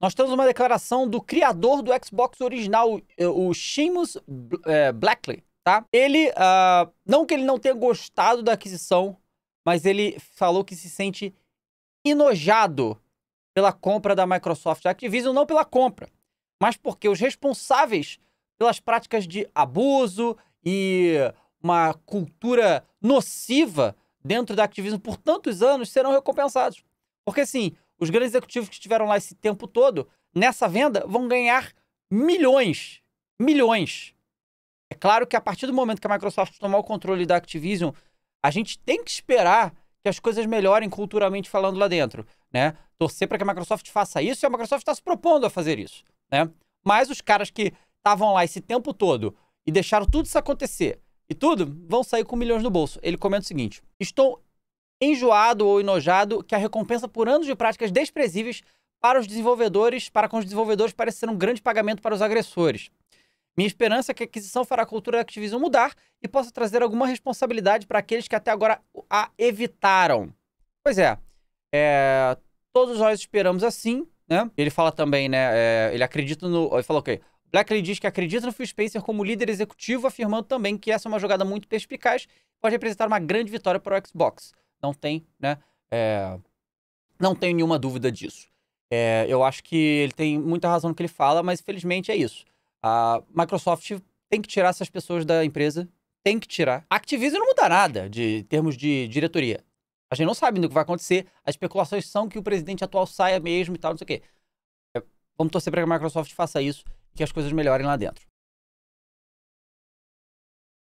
nós temos uma declaração do criador do Xbox original, eh, o Seamus eh, Blackley, tá? Ele, uh, não que ele não tenha gostado da aquisição, mas ele falou que se sente enojado pela compra da Microsoft Activision, não pela compra, mas porque os responsáveis pelas práticas de abuso e uma cultura nociva dentro da Activision por tantos anos serão recompensados. Porque assim, os grandes executivos que estiveram lá esse tempo todo, nessa venda, vão ganhar milhões. Milhões. É claro que a partir do momento que a Microsoft tomar o controle da Activision, a gente tem que esperar que as coisas melhorem culturalmente falando lá dentro, né? Torcer para que a Microsoft faça isso e a Microsoft está se propondo a fazer isso, né? Mas os caras que estavam lá esse tempo todo e deixaram tudo isso acontecer e tudo, vão sair com milhões no bolso. Ele comenta o seguinte: Estou enjoado ou enojado que a recompensa por anos de práticas desprezíveis para os desenvolvedores, para com os desenvolvedores, parece ser um grande pagamento para os agressores. Minha esperança é que a aquisição fará a cultura da Activision mudar e possa trazer alguma responsabilidade para aqueles que até agora a evitaram. Pois é, é todos nós esperamos assim, né? Ele fala também, né? É, ele acredita no. Ele falou o quê? Blackley diz que acredita no Phil Spencer como líder executivo, afirmando também que essa é uma jogada muito perspicaz pode representar uma grande vitória para o Xbox. Não tem, né? É, não tenho nenhuma dúvida disso. É, eu acho que ele tem muita razão no que ele fala, mas felizmente é isso. A Microsoft tem que tirar essas pessoas da empresa, tem que tirar. A Activision não muda nada de em termos de diretoria. A gente não sabe o que vai acontecer. As especulações são que o presidente atual saia mesmo e tal, não sei o quê. Vamos torcer para que a Microsoft faça isso e que as coisas melhorem lá dentro.